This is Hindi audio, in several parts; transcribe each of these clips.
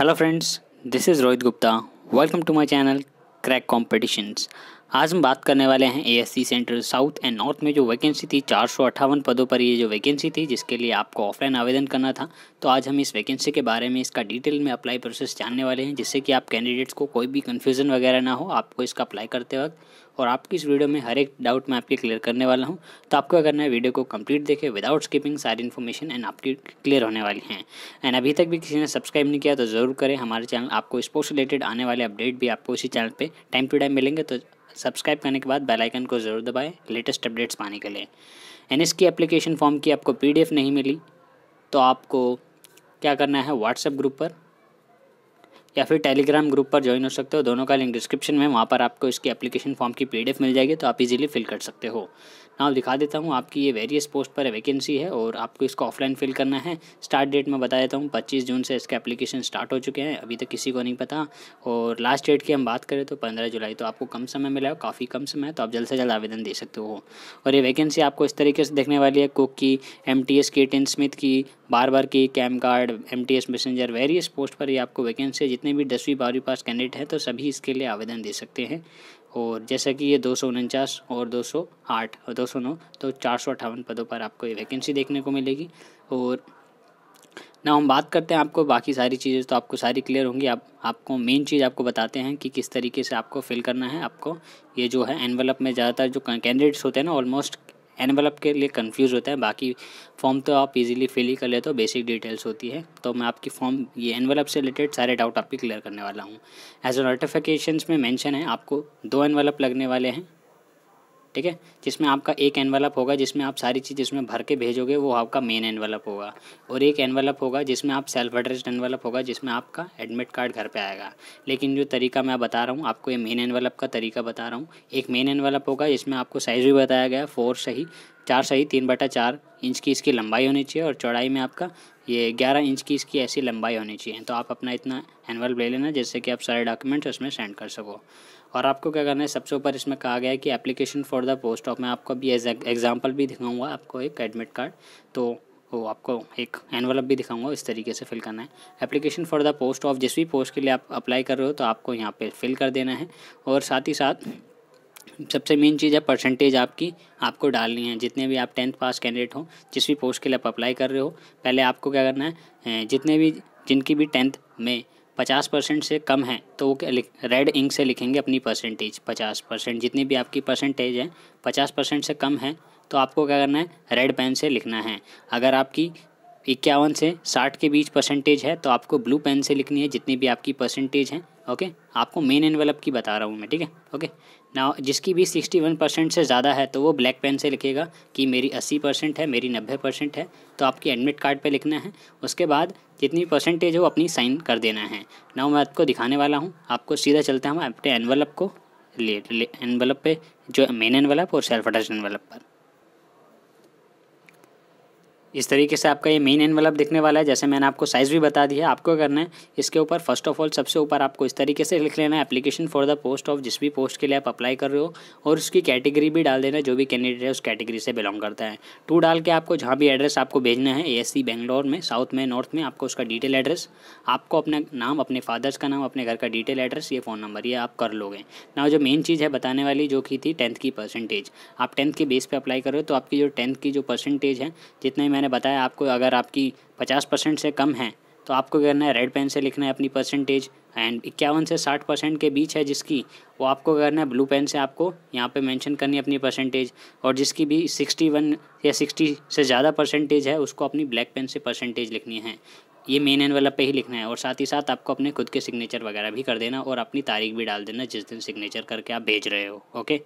hello friends this is Rohit Gupta welcome to my channel crack competitions आज हम बात करने वाले हैं a centre south and north में जो वैकेंसी थी चार पदों पर ये जो वैकेंसी थी जिसके लिए आपको ऑफलाइन आवेदन करना था तो आज हम इस वैकेंसी के बारे में इसका डिटेल में अप्लाई प्रोसेस जानने वाले हैं जिससे कि आप कैंडिडेट्स को कोई भी कन्फ्यूज़न वगैरह ना हो आपको इसका अप्लाई करते वक्त और आपकी इस वीडियो में हर एक डाउट मैं आपके क्लियर करने वाला हूँ तो आपको अगर करना वीडियो को कंप्लीट देखें विदाउट स्किपिंग सारी इन्फॉर्मेशन एंड आपकी क्लियर होने वाली हैं एंड अभी तक भी किसी ने सब्सक्राइब नहीं किया तो ज़रूर करें हमारे चैनल आपको स्पोर्ट्स रिलेटेड आने वाले अपडेट भी आपको इसी चैनल पर टाइम टू टाइम मिलेंगे तो सब्सक्राइब करने के बाद बेल आइकन को ज़रूर दबाएं लेटेस्ट अपडेट्स पाने के लिए एन की एप्लीकेशन फॉर्म की आपको पीडीएफ नहीं मिली तो आपको क्या करना है व्हाट्सएप ग्रुप पर या फिर टेलीग्राम ग्रुप पर ज्वाइन हो सकते हो दोनों का लिंक डिस्क्रिप्शन में वहाँ पर आपको इसकी एप्लीकेशन फॉर्म की पीडीएफ मिल जाएगी तो आप इजीली फिल कर सकते हो नाम दिखा देता हूँ आपकी ये वेरियस पोस्ट पर वैकेंसी है और आपको इसको ऑफलाइन फिल करना है स्टार्ट डेट मैं बता देता हूँ पच्चीस जून से इसके एप्लीकेशन स्टार्ट हो चुके हैं अभी तक किसी को नहीं पता और लास्ट डेट की हम बात करें तो पंद्रह जुलाई तो आपको कम समय मिला है काफ़ी कम समय है तो आप जल्द से जल्द आवेदन दे सकते हो और ये वैकेंसी आपको इस तरीके से देखने वाली है कुक की एम टी एस की टेन स्मिथ की बार बार की कैम कार्ड M T S messenger various post पर ये आपको वैकेंसी है जितने भी दसवीं बारहवीं पास कैंडिडेट हैं तो सभी इसके लिए आवेदन दे सकते हैं और जैसा कि ये दो और दो आठ और दो नौ तो चार सौ अट्ठावन पदों पर आपको ये वैकेंसी देखने को मिलेगी और ना हम बात करते हैं आपको बाकी सारी चीज़ें तो आपको सारी क्लियर होंगी आप आपको मेन चीज़ आपको बताते हैं कि किस तरीके से आपको फिल करना है आपको ये जो है एनवलप में ज़्यादातर जो कैंडिडेट्स होते हैं ना ऑलमोस्ट एनवलप के लिए कन्फ्यूज़ होता है बाकी फॉर्म तो आप इजीली फिल ही कर लेते हो बेसिक डिटेल्स होती है तो मैं आपकी फॉर्म ये एनवलप से रिलेटेड सारे डाउट आपके क्लियर करने वाला हूँ एज ए नोटिफिकेशन में मैंशन है आपको दो एनवलप लगने वाले हैं ठीक है जिसमें आपका एक एनवलप होगा जिसमें आप सारी चीज़ जिसमें भर के भेजोगे वो आपका मेन एनवलप होगा और एक एनवलप होगा जिसमें आप सेल्फ एड्रेस्ड एनवलप होगा जिसमें आपका एडमिट कार्ड घर पे आएगा लेकिन जो तरीका मैं बता रहा हूँ आपको ये मेन एनवलप का तरीका बता रहा हूँ एक मेन एनवलप होगा जिसमें आपको साइज़ भी बताया गया फोर सही चार सही तीन बटा चार इंच की इसकी लंबाई होनी चाहिए और चौड़ाई में आपका ये ग्यारह इंच की इसकी ऐसी लंबाई होनी चाहिए तो आप अपना इतना एनवल्प ले लेना जिससे कि आप सारे डॉक्यूमेंट्स उसमें सेंड कर सको और आपको क्या करना है सबसे ऊपर इसमें कहा गया है कि application for the post of मैं आपको अभी एग्जाम्पल भी दिखाऊँगा आपको एक एडमिट कार्ड तो वो आपको एक एनवलप भी दिखाऊंगा इस तरीके से फिल करना है application for the post of जिस भी पोस्ट के लिए आप अप्लाई कर रहे हो तो आपको यहाँ पे फिल कर देना है और साथ ही साथ सबसे मेन चीज़ है परसेंटेज आपकी आपको डालनी है जितने भी आप टेंथ पास कैंडिडेट हो जिस भी पोस्ट के लिए आप अप्लाई कर रहे हो पहले आपको क्या करना है जितने भी जिनकी भी टेंथ में पचास परसेंट से कम है तो वो रेड इंक से लिखेंगे अपनी परसेंटेज पचास परसेंट जितनी भी आपकी परसेंटेज है पचास परसेंट से कम है तो आपको क्या करना है रेड पेन से लिखना है अगर आपकी इक्यावन से साठ के बीच परसेंटेज है तो आपको ब्लू पेन से लिखनी है जितनी भी आपकी परसेंटेज है ओके आपको मेन एनवेलप की बता रहा हूँ मैं ठीक है ओके ना जिसकी भी सिक्सटी वन परसेंट से ज़्यादा है तो वो ब्लैक पेन से लिखेगा कि मेरी अस्सी परसेंट है मेरी नब्बे परसेंट है तो आपके एडमिट कार्ड पे लिखना है उसके बाद जितनी परसेंटेज हो अपनी साइन कर देना है ना मैं आपको दिखाने वाला हूँ आपको सीधा चलता हूँ अपने एनवलप को ले, ले एनवलप पे जो मेन एनवलप और सेल्फ अटैच एनवलप पर इस तरीके से आपका ये मेन एनवलप दिखने वाला है जैसे मैंने आपको साइज़ भी बता दिया है आपको करना है इसके ऊपर फर्स्ट ऑफ ऑल सबसे ऊपर आपको इस तरीके से लिख लेना है application for the post of जिस भी पोस्ट के लिए आप अप्लाई कर रहे हो और उसकी कैटेगरी भी डाल देना जो भी कैंडिडेट है उस कैटेगरी से बिलोंग करता है टू डाल के आपको जहाँ भी एड्रेस आपको भेजना है ए एस बेंगलोर में साउथ में नॉर्थ में आपको उसका डिटेल एड्रेस आपको अपना नाम अपने फादर्स का नाम अपने घर का डिटेल एड्रेस ये फ़ोन नंबर ये आप कर लोगे ना जो मेन चीज़ है बताने वाली जो की थी टेंथ की परसेंटेज आप टेंथ के बेस पर अप्लाई कर रहे हो तो आपकी जो टेंथ की जो परसेंटेज है जितने मैंने बताया आपको अगर आपकी पचास परसेंट से कम है तो आपको करना है रेड पेन से लिखना है अपनी परसेंटेज एंड इक्यावन से साठ परसेंट के बीच है जिसकी वो आपको करना है ब्लू पेन से आपको यहाँ पे मेंशन करनी है अपनी परसेंटेज और जिसकी भी सिक्सटी वन या सिक्सटी से ज़्यादा परसेंटेज है उसको अपनी ब्लैक पेन से परसेंटेज लिखनी है ये मेन वाला पे ही लिखना है और साथ ही साथ आपको अपने खुद के सिग्नेचर वगैरह भी कर देना और अपनी तारीख भी डाल देना जिस दिन सिग्नेचर करके आप भेज रहे हो ओके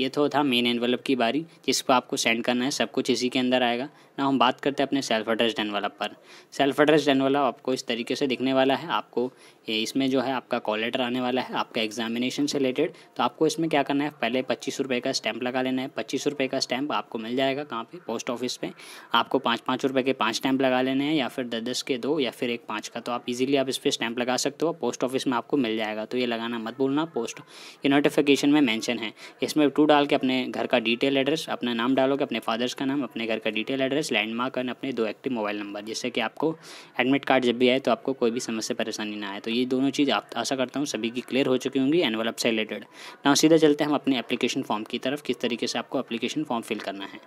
ये तो था मेन एनवलप की बारी जिसको आपको सेंड करना है सब कुछ इसी के अंदर आएगा ना हम बात करते हैं अपने सेल्फ एड्रेस्ड एनवलप पर सेल्फ एड्रेस्ड एनवलप आपको इस तरीके से दिखने वाला है आपको इसमें जो है आपका कॉल लेटर आने वाला है आपका एग्जामिनेशन से रिलेटेड तो आपको इसमें क्या करना है पहले पच्चीस रुपये का स्टैंप लगा लेना है पच्चीस रुपये का स्टैंप आपको मिल जाएगा कहाँ पर पोस्ट ऑफिस पर आपको पाँच पाँच रुपये के पाँच स्टैंप लगा लेने हैं या फिर दस दस के दो या फिर एक पाँच का तो आप इजीली आप इस पर स्टैंप लगा सकते हो पोस्ट ऑफिस में आपको मिल जाएगा तो ये लगाना मत भूलना पोस्ट ये नोटिफिकेशन में मैंशन है इसमें टू डाल के अपने घर का डिटेल एड्रेस अपना नाम डालोगे अपने फादर्स का नाम अपने घर का डिटेल एड्रेस लैंडमार्क एंड अपने दो एक्टिव मोबाइल नंबर जिससे कि आपको एडमिट कार्ड जब भी आए तो आपको कोई भी समस्या परेशानी ना आए तो ये दोनों चीज़ आप आशा करता हूँ सभी की क्लियर हो चुकी होंगी एनवलप से रिलेटेड ना सीधा चलते हैं हम अपने एप्लीकेशन फॉर्म की तरफ किस तरीके से आपको अपलीकेशन फॉर्म फिल करना है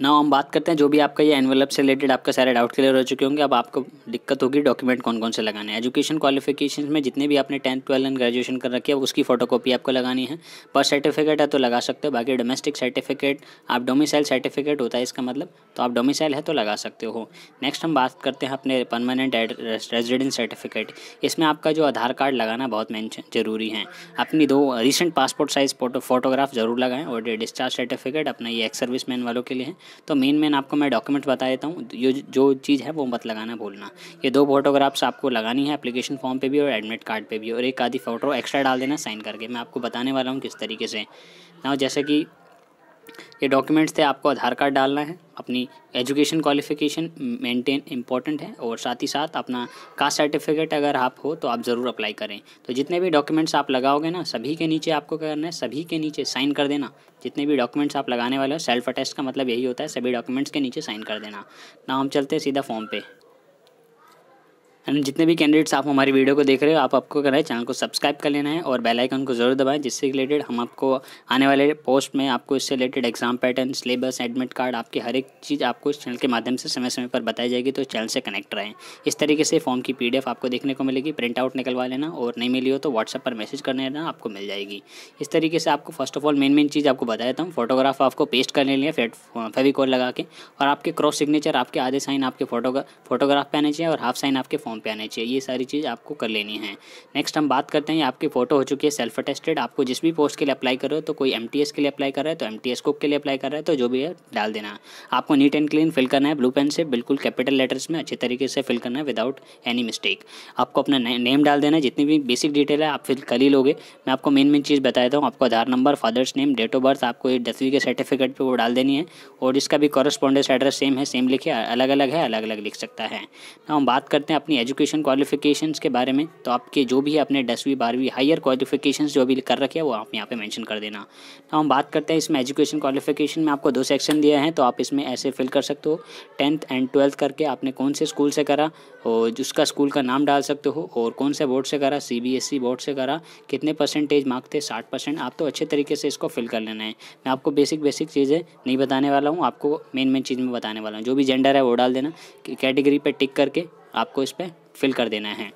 ना हम बात करते हैं जो भी आपका ये एनवेलप से रिलेटेड आपका सारे डाउट क्लियर हो चुके होंगे अब आपको दिक्कत होगी डॉक्यूमेंट कौन कौन से लगाने हैं एजुकेशन क्वालिफिकेशन में जितने भी आपने टेंथ ट्वेल्थ एंड ग्रेजुएशन कर रखी है उसकी फोटोकॉपी आपको लगानी है पर सर्टिफिकेट है तो लगा सकते हो बाकी डोमेस्टिक सर्टिफिकेट आप डोमिसाइल सर्टिफिकेट होता है इसका मतलब तो आप डोमिसाइल है तो लगा सकते हो नेक्स्ट हम बात करते हैं अपने परमानेंट रेजिडेंस सर्टिफिकेट इसमें आपका जो आधार कार्ड लगाना बहुत मेन जरूरी है अपनी दो रिसेंट पासपोर्ट साइज़ फोटोग्राफ जरूर लगाएं और डिस्चार्ज सर्टिफिकेट अपना ये एक्स सर्विस मैन वालों के लिए है तो मेन मेन आपको मैं डॉक्यूमेंट बता देता हूँ जो जो चीज़ है वो मत लगाना भूलना ये दो फोटोग्राफ्स आपको लगानी है अपलीकेशन फॉर्म पर भी और एडमिट कार्ड पर भी और एक आधी फ़ोटो एक्स्ट्रा डाल देना साइन करके मैं आपको बताने वाला हूँ किस तरीके से ना जैसे कि ये डॉक्यूमेंट्स थे आपको आधार कार्ड डालना है अपनी एजुकेशन क्वालिफिकेशन मेंटेन इंपॉर्टेंट है और साथ ही साथ अपना कास्ट सर्टिफिकेट अगर आप हो तो आप ज़रूर अप्लाई करें तो जितने भी डॉक्यूमेंट्स आप लगाओगे ना सभी के नीचे आपको क्या करना है सभी के नीचे साइन कर देना जितने भी डॉक्यूमेंट्स आप लगाने वाले हो सेल्फ अटेस्ट का मतलब यही होता है सभी डॉक्यूमेंट्स के नीचे साइन कर देना ना हम चलते हैं सीधा फॉर्म पे एंड जितने भी कैंडिडेट्स आप हमारी वीडियो को देख रहे हो आप आपको करना है चैनल को सब्सक्राइब कर लेना है और बेल आइकन को जरूर दबाएं जिससे रिलेटेड हम आपको आने वाले पोस्ट में आपको इससे related exam pattern syllabus admit card आपकी हर एक चीज़ आपको इस चैनल के माध्यम से समय समय पर बताई जाएगी तो चैनल से कनेक्ट रहें इस तरीके से फॉर्म की पी आपको देखने को मिलेगी प्रिंट आउट निकलवा लेना और नहीं मिली हो तो व्हाट्सअप पर मैसेज करने लेना आपको मिल जाएगी इस तरीके से आपको first of all main main चीज़ आपको बताया था हूँ फोटोग्राफ आपको पेस्ट कर लेनी है फेविकॉल लगा के और आपके क्रॉस सिग्नेचर आपके आधे साइन आपके फोटोग्राफ पेन चाहिए और हाफ साइन आपके फ़ोन पे आने चाहिए ये सारी चीज़ आपको कर लेनी है नेक्स्ट हम बात करते हैं आपकी फ़ोटो हो चुकी है सेल्फ अटेस्टेड आपको जिस भी पोस्ट के लिए अप्लाई कर रहे हो तो कोई एम के लिए अप्लाई कर रहा है तो एम टी के लिए अप्लाई कर रहा है तो जो भी है डाल देना आपको नीट एंड क्लीन फिल करना है ब्लू पेन से बिल्कुल कैपिटल लेटर्स में अच्छे तरीके से फिल करना है विदाउट एनी मिस्टेक आपको अपना नेम डाल देना है जितनी भी बेसिक डिटेल है आप फिल कर ही लोगे मैं आपको मेन मेन चीज़ बताया था हूँ आपको Aadhaar number father's name date of birth आपको ये दसवीं के सर्टिफिकेट पर वो डाल देनी है और इसका भी कॉरस्पॉन्डेंस एड्रेस सेम है सेम लिखे अलग अलग है अलग अलग लिख सकता है ना हम बात करते हैं अपनी एजुकेशन क्वालिफिकेशंस के बारे में तो आपके जो भी अपने दसवीं बारहवीं हायर क्वालिफिकेशंस जो भी कर रखे हैं वो आप यहाँ पे मेंशन कर देना तो हम बात करते हैं इसमें एजुकेशन क्वालिफिकेशन में आपको दो सेक्शन दिए हैं तो आप इसमें ऐसे फिल कर सकते हो टेंथ एंड ट्वेल्थ करके आपने कौन से स्कूल से करा और जिसका स्कूल का नाम डाल सकते हो और कौन से बोर्ड से करा सी बोर्ड e से करा कितने परसेंटेज मार्क थे साठ परसेंट आप तो अच्छे तरीके से इसको फिल कर लेना है मैं आपको बेसिक बेसिक चीज़ें नहीं बताने वाला हूँ आपको मेन मेन चीज़ में बताने वाला हूँ जो भी जेंडर है वो डाल देना कैटेगरी पर टिक करके आपको इस पर फिल कर देना है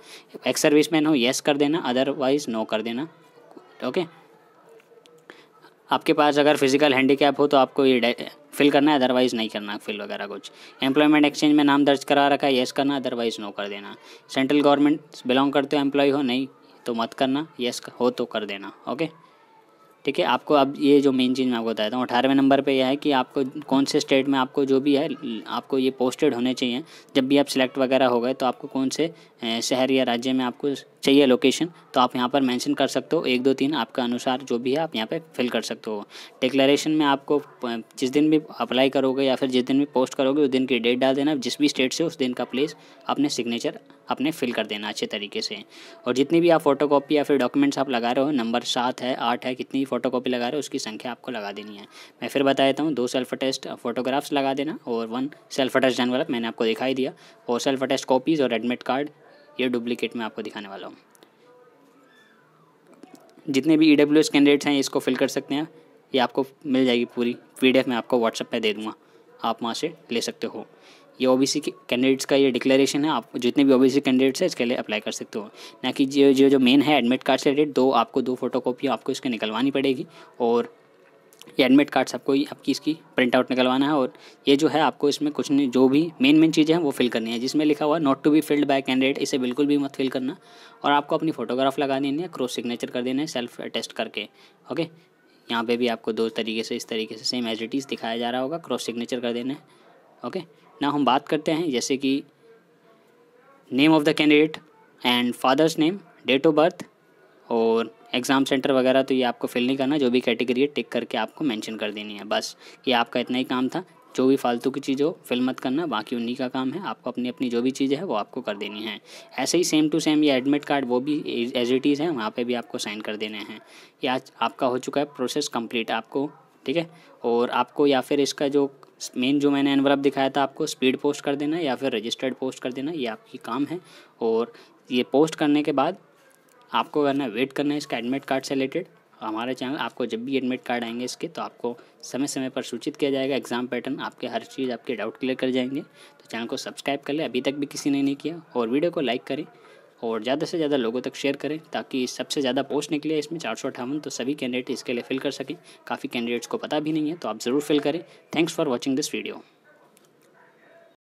एक्स सर्विस मैन हो येस कर देना अदरवाइज नो कर देना ओके आपके पास अगर फिजिकल हैंडीकैप हो तो आपको ये फिल करना है अदरवाइज नहीं करना फिल वगैरह कुछ एम्प्लॉयमेंट एक्सचेंज में नाम दर्ज करा रखा है येस करना अदरवाइज नो कर देना सेंट्रल गवर्नमेंट बिलोंग करते हो एम्प्लॉय हो नहीं तो मत करना येस हो तो कर देना ओके ठीक है आपको अब ये जो मेन चीज़ मैं आपको बताता हूँ अठारहवें नंबर पे यह है कि आपको कौन से स्टेट में आपको जो भी है आपको ये पोस्टेड होने चाहिए जब भी आप सिलेक्ट वगैरह हो गए तो आपको कौन से शहर या राज्य में आपको चाहिए लोकेशन तो आप यहाँ पर मेंशन कर सकते हो एक दो तीन आपके अनुसार जो भी है आप यहाँ पे फिल कर सकते हो डिक्लेरेशन में आपको जिस दिन भी अप्लाई करोगे या फिर जिस दिन भी पोस्ट करोगे उस दिन की डेट डाल देना जिस भी स्टेट से उस दिन का प्लेस अपने सिग्नेचर अपने फिल कर देना अच्छे तरीके से और जितनी भी आप फोटो या फिर डॉक्यूमेंट्स आप लगा रहे हो नंबर सात है आठ है कितनी फोटो लगा रहे हो उसकी संख्या आपको लगा देनी है मैं फिर बता देता हूँ दो सेल्फ टेस्ट फोटोग्राफ्स लगा देना और वन सेल्फ अटेस्ट जानवर मैंने आपको दिखाई दिया और सेल्फ अटेस्ट कॉपीज़ और एडमिट कार्ड ये डुप्लीकेट मैं आपको दिखाने वाला हूँ जितने भी ई डब्ल्यू एस कैंडिडेट्स हैं इसको फिल कर सकते हैं ये आपको मिल जाएगी पूरी पी डी एफ मैं आपको व्हाट्सएप पे दे दूँगा आप वहाँ से ले सकते हो ये ओबीसी के कैंडिडेट्स का ये डिक्लेरेशन है आप जितने भी ओबीसी कैंडिडेट्स हैं इसके लिए अप्लाई कर सकते हो ना कि जो जो जो मेन है एडमिट कार्ड से रिलेटेड दो आपको दो फोटो कॉपी आपको इसके निकलवानी पड़ेगी और ये एडमिट कार्ड्स आपको आपकी इसकी प्रिंट आउट निकलवाना है और ये जो है आपको इसमें कुछ नहीं जो भी मेन मेन चीज़ें हैं वो फिल करनी है जिसमें लिखा हुआ not to be filled by candidate इसे बिल्कुल भी मत फिल करना और आपको अपनी फोटोग्राफ लगा देनी है क्रॉस सिग्नेचर कर देना है सेल्फ अटेस्ट करके ओके यहाँ पर भी आपको दो तरीके से इस तरीके से सेम एज इट इज़ दिखाया जा रहा होगा क्रॉस सिग्नेचर कर देना है ओके ना हम बात करते हैं जैसे कि name of the candidate and father's name date of birth और एग्ज़ाम सेंटर वगैरह तो ये आपको फिल नहीं करना जो भी कैटेगरी है टिक करके आपको मेंशन कर देनी है बस ये आपका इतना ही काम था जो भी फालतू की चीज़ हो फिल मत करना बाकी उन्हीं का काम है आपको अपनी अपनी जो भी चीज़ें हैं वो आपको कर देनी है ऐसे ही सेम टू सेम ये एडमिट कार्ड वो भी एज इट इज़ है वहाँ पे भी आपको साइन कर देने हैं ये आज आपका हो चुका है प्रोसेस कंप्लीट आपको ठीक है और आपको या फिर इसका जो मेन जो मैंने एनवरअप दिखाया था आपको स्पीड पोस्ट कर देना या फिर रजिस्टर्ड पोस्ट कर देना ये आपकी काम है और ये पोस्ट करने के बाद आपको करना है वेट करना है इसका एडमिट कार्ड से रिलेटेड हमारे चैनल आपको जब भी एडमिट कार्ड आएंगे इसके तो आपको समय समय पर सूचित किया जाएगा एग्जाम पैटर्न आपके हर चीज़ आपके डाउट क्लियर कर जाएंगे तो चैनल को सब्सक्राइब कर लें अभी तक भी किसी ने नहीं किया और वीडियो को लाइक करें और ज़्यादा से ज़्यादा लोगों तक शेयर करें ताकि सबसे ज़्यादा पोस्ट निकले इसमें चार सौ अठावन तो सभी कैंडिडेट इसके लिए फिल कर सकें काफ़ी कैंडिडेट्स को पता भी नहीं है तो आप ज़रूर फिल करें thanks for watching this video